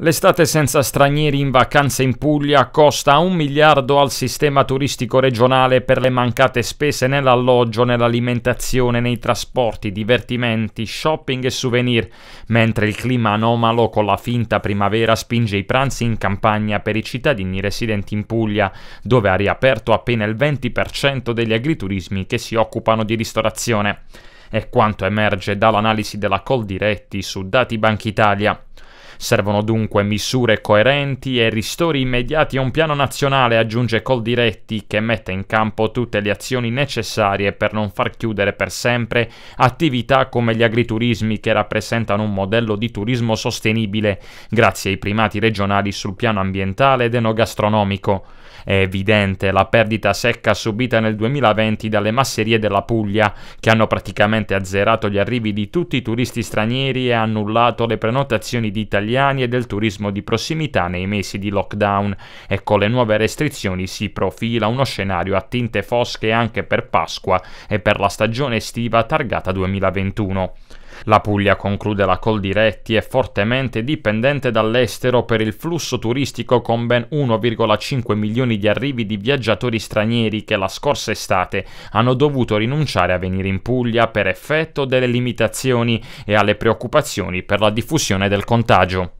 L'estate senza stranieri in vacanza in Puglia costa un miliardo al sistema turistico regionale per le mancate spese nell'alloggio, nell'alimentazione, nei trasporti, divertimenti, shopping e souvenir, mentre il clima anomalo con la finta primavera spinge i pranzi in campagna per i cittadini residenti in Puglia, dove ha riaperto appena il 20% degli agriturismi che si occupano di ristorazione. È quanto emerge dall'analisi della Coldiretti su Dati Banca Italia. Servono dunque misure coerenti e ristori immediati a un piano nazionale, aggiunge Coldiretti, che mette in campo tutte le azioni necessarie per non far chiudere per sempre attività come gli agriturismi che rappresentano un modello di turismo sostenibile grazie ai primati regionali sul piano ambientale ed enogastronomico. È evidente la perdita secca subita nel 2020 dalle masserie della Puglia, che hanno praticamente azzerato gli arrivi di tutti i turisti stranieri e annullato le prenotazioni di italiani italiani e del turismo di prossimità nei mesi di lockdown e con le nuove restrizioni si profila uno scenario a tinte fosche anche per Pasqua e per la stagione estiva targata 2021. La Puglia, conclude la Col Diretti, è fortemente dipendente dall'estero per il flusso turistico con ben 1,5 milioni di arrivi di viaggiatori stranieri che la scorsa estate hanno dovuto rinunciare a venire in Puglia per effetto delle limitazioni e alle preoccupazioni per la diffusione del contagio.